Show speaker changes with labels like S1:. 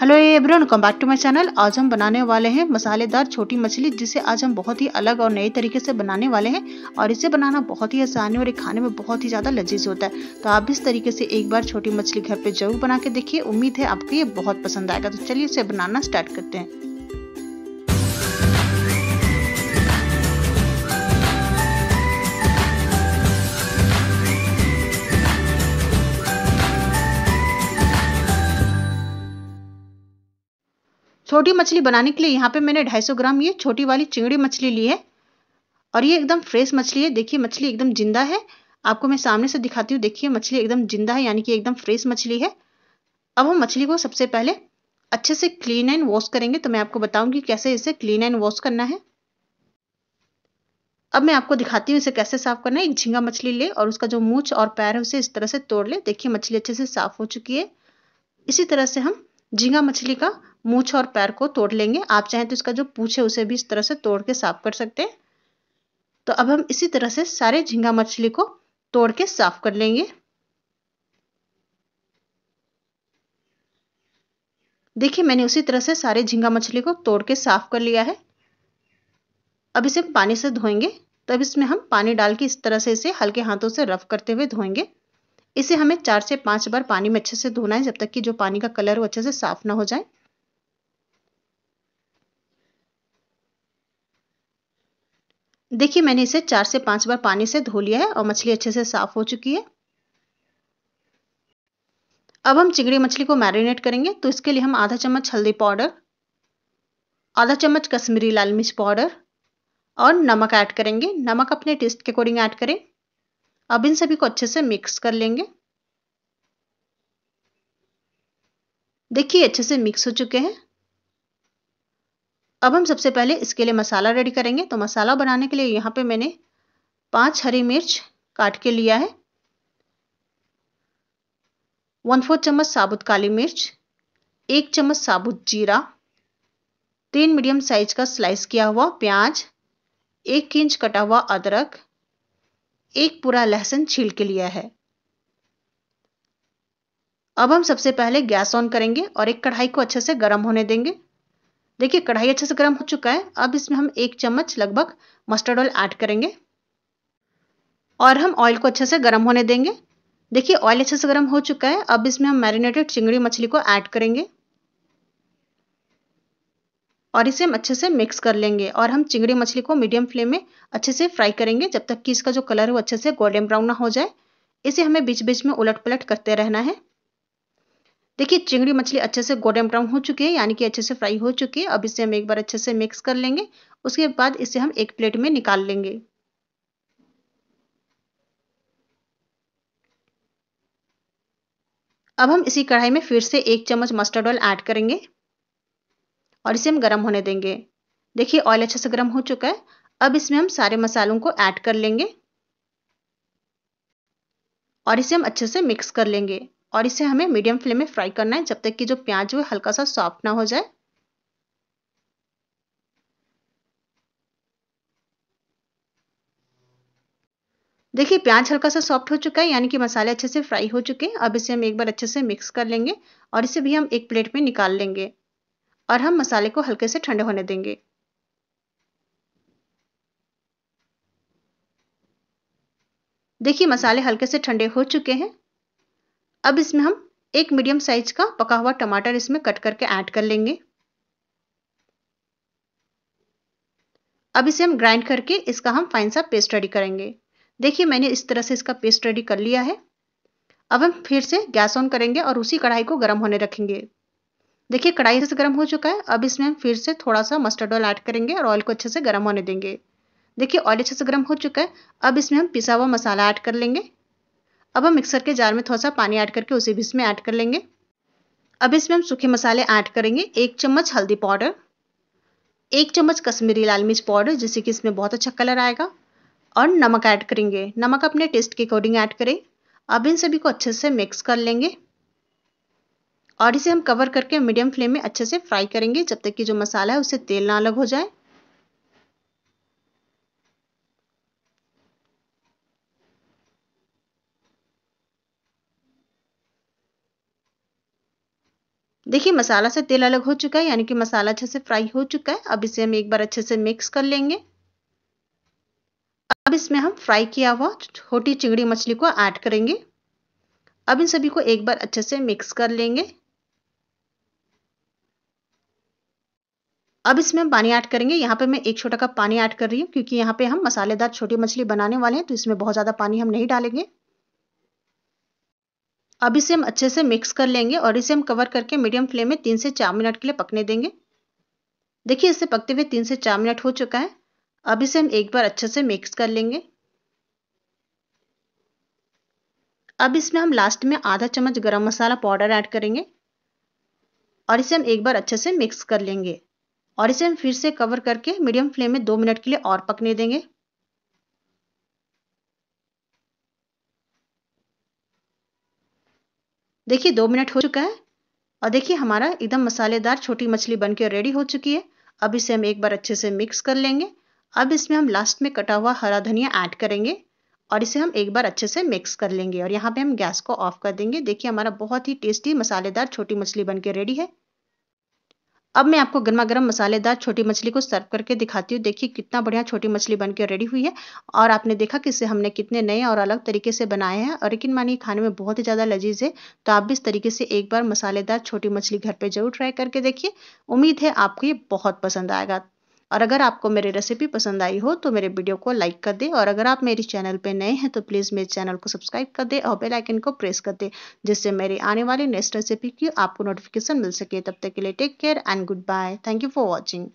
S1: hello everyone welcome back to my channel आज हम बनाने वाले हैं मसालेदार छोटी मछली जिसे आज हम बहुत ही अलग और नए तरीके से बनाने वाले हैं और इसे बनाना बहुत ही आसान है और ये खाने में बहुत ही ज़्यादा लजीज होता है तो आप इस तरीके से एक बार छोटी मछली घर पे जरूर बना के देखिए उम्मीद है आपको ये बहुत पसंद आएगा तो चलिए इसे बनाना स्टार्ट करते हैं छोटी मछली बनाने के लिए यहाँ पे मैंने 250 ग्राम ये छोटी वाली चिंगड़ी मछली ली है और ये एकदम फ्रेश मछली है देखिए मछली एकदम जिंदा है आपको मैं सामने से दिखाती हूँ देखिए मछली एकदम जिंदा है यानी कि एकदम फ्रेश मछली है अब हम मछली को सबसे पहले अच्छे से क्लीन एंड वॉश करेंगे तो मैं आपको बताऊंगी कैसे इसे क्लीन एंड वॉश करना है अब मैं आपको दिखाती हूँ इसे कैसे साफ करना है एक झींगा मछली ले और उसका जो मूछ और पैर है उसे इस तरह से तोड़ ले देखिए मछली अच्छे से साफ हो चुकी है इसी तरह से हम झींगा मछली का मूछ और पैर को तोड़ लेंगे आप चाहें तो इसका जो पूछ है उसे भी इस तरह से तोड़ के साफ कर सकते हैं तो अब हम इसी तरह से सारे झींगा मछली को तोड़ के साफ कर लेंगे देखिए मैंने उसी तरह से सारे झींगा मछली को तोड़ के साफ कर लिया है अब इसे पानी से धोएंगे तो इसमें हम पानी डाल के इस तरह से इसे हल्के हाथों से रफ करते हुए धोएंगे इसे हमें चार से पांच बार पानी में अच्छे से धोना है जब तक कि जो पानी का कलर वो अच्छे से साफ ना हो जाए देखिए मैंने इसे चार से पाँच बार पानी से धो लिया है और मछली अच्छे से साफ हो चुकी है अब हम चिंगड़ी मछली को मैरिनेट करेंगे तो इसके लिए हम आधा चम्मच हल्दी पाउडर आधा चम्मच कश्मीरी लाल मिर्च पाउडर और नमक ऐड करेंगे नमक अपने टेस्ट के अकॉर्डिंग ऐड करें अब इन सभी को अच्छे से मिक्स कर लेंगे देखिए अच्छे से मिक्स हो चुके हैं अब हम सबसे पहले इसके लिए मसाला रेडी करेंगे तो मसाला बनाने के लिए यहाँ पे मैंने पांच हरी मिर्च काट के लिया है वन फोर्थ चम्मच साबुत काली मिर्च एक चम्मच साबुत जीरा तीन मीडियम साइज का स्लाइस किया हुआ प्याज एक इंच कटा हुआ अदरक एक पूरा लहसुन छील के लिया है अब हम सबसे पहले गैस ऑन करेंगे और एक कढ़ाई को अच्छे से गर्म होने देंगे देखिए कढ़ाई अच्छे से गर्म हो चुका है अब इसमें हम एक चम्मच लगभग मस्टर्ड ऑयल ऐड करेंगे और हम ऑयल को अच्छे से गर्म होने देंगे देखिए ऑयल अच्छे से गर्म हो चुका है अब इसमें हम मैरिनेटेड चिंगड़ी मछली को ऐड करेंगे और इसे हम अच्छे से मिक्स कर लेंगे और हम चिंगड़ी मछली को मीडियम फ्लेम में अच्छे से फ्राई करेंगे जब तक कि इसका जो कलर है वो अच्छे से गोल्डन ब्राउन ना हो जाए इसे हमें बीच बीच में उलट पलट करते रहना है देखिए चिंगड़ी मछली अच्छे से गोल्डन ब्राउन हो चुकी है यानी कि अच्छे से फ्राई हो चुकी है अब इसे हम एक बार अच्छे से मिक्स कर लेंगे उसके बाद इसे हम एक प्लेट में निकाल लेंगे अब हम इसी कढ़ाई में फिर से एक चम्मच मस्टर्ड ऑयल ऐड करेंगे और इसे हम गर्म होने देंगे देखिए ऑयल अच्छे से गर्म हो चुका है अब इसमें हम सारे मसालों को ऐड कर लेंगे और इसे हम अच्छे से मिक्स कर लेंगे और इसे हमें मीडियम फ्लेम में फ्राई करना है जब तक कि जो प्याज है हल्का सा सॉफ्ट ना हो जाए देखिए प्याज हल्का सा सॉफ्ट हो चुका है यानी कि मसाले अच्छे से फ्राई हो चुके हैं अब इसे हम एक बार अच्छे से मिक्स कर लेंगे और इसे भी हम एक प्लेट में निकाल लेंगे और हम मसाले को हल्के से ठंडे होने देंगे देखिए मसाले हल्के से ठंडे हो चुके हैं अब इसमें हम एक मीडियम साइज का पका हुआ टमाटर इसमें कट करके ऐड कर लेंगे अब इसे हम ग्राइंड करके इसका हम फाइन सा पेस्ट रेडी करेंगे देखिए मैंने इस तरह से इसका पेस्ट रेडी कर लिया है अब हम फिर से गैस ऑन करेंगे और उसी कढ़ाई को गर्म होने रखेंगे देखिए कढ़ाई से गर्म हो चुका है अब इसमें हम फिर से थोड़ा सा मस्टर्ड ऑयल ऐड करेंगे और ऑयल को अच्छे से गर्म होने देंगे देखिए ऑयल अच्छे से गर्म हो चुका है अब इसमें हम पिसा हुआ मसाला ऐड कर लेंगे अब हम मिक्सर के जार में थोड़ा सा पानी ऐड करके उसे भी इसमें ऐड कर लेंगे अब इसमें हम सूखे मसाले ऐड करेंगे एक चम्मच हल्दी पाउडर एक चम्मच कश्मीरी लाल मिर्च पाउडर जिससे कि इसमें बहुत अच्छा कलर आएगा और नमक ऐड करेंगे नमक अपने टेस्ट के अकॉर्डिंग ऐड करें अब इन सभी को अच्छे से मिक्स कर लेंगे और इसे हम कवर करके मीडियम फ्लेम में अच्छे से फ्राई करेंगे जब तक कि जो मसाला है उससे तेल ना अलग हो जाए देखिए मसाला से तेल अलग हो चुका है यानी कि मसाला अच्छे से फ्राई हो चुका है अब इसे हम एक बार अच्छे से मिक्स कर लेंगे अब इसमें हम फ्राई किया हुआ छोटी चिंगड़ी मछली को ऐड करेंगे अब इन सभी को एक बार अच्छे से मिक्स कर लेंगे अब इसमें हम पानी ऐड करेंगे यहाँ पे मैं एक छोटा कप पानी ऐड कर रही हूँ क्योंकि यहाँ पे हम मसालेदार छोटी मछली बनाने वाले हैं तो इसमें बहुत ज़्यादा पानी हम नहीं डालेंगे अब इसे हम अच्छे से मिक्स कर लेंगे और इसे हम कवर करके मीडियम फ्लेम में तीन से चार मिनट के लिए पकने देंगे देखिए इसे पकते हुए तीन से चार मिनट हो चुका है अब इसे हम एक बार अच्छे से मिक्स कर लेंगे अब इसमें हम लास्ट में आधा चम्मच गरम मसाला पाउडर ऐड करेंगे और इसे हम एक बार अच्छे से मिक्स कर लेंगे और इसे हम फिर से कवर करके मीडियम फ्लेम में दो मिनट के लिए और पकने देंगे देखिए दो मिनट हो चुका है और देखिए हमारा एकदम मसालेदार छोटी मछली बन के रेडी हो चुकी है अब इसे हम एक बार अच्छे से मिक्स कर लेंगे अब इसमें हम लास्ट में कटा हुआ हरा धनिया ऐड करेंगे और इसे हम एक बार अच्छे से मिक्स कर लेंगे और यहाँ पे हम गैस को ऑफ कर देंगे देखिए हमारा बहुत ही टेस्टी मसालेदार छोटी मछली बन के रेडी है अब मैं आपको गर्मा गर्म मसालेदार छोटी मछली को सर्व करके दिखाती हूँ देखिए कितना बढ़िया छोटी मछली बनकर रेडी हुई है और आपने देखा कि इसे हमने कितने नए और अलग तरीके से बनाए हैं और लेकिन मानिए खाने में बहुत ही ज़्यादा लजीज है तो आप भी इस तरीके से एक बार मसालेदार छोटी मछली घर पर जरूर ट्राई करके देखिए उम्मीद है आपको ये बहुत पसंद आएगा और अगर आपको मेरी रेसिपी पसंद आई हो तो मेरे वीडियो को लाइक कर दे और अगर आप मेरे चैनल पर नए हैं तो प्लीज़ मेरे चैनल को सब्सक्राइब कर दे और बेलाइकन को प्रेस कर दें जिससे मेरी आने वाली नेक्स्ट रेसिपी की आपको नोटिफिकेशन मिल सके तब तक के लिए take care and goodbye thank you for watching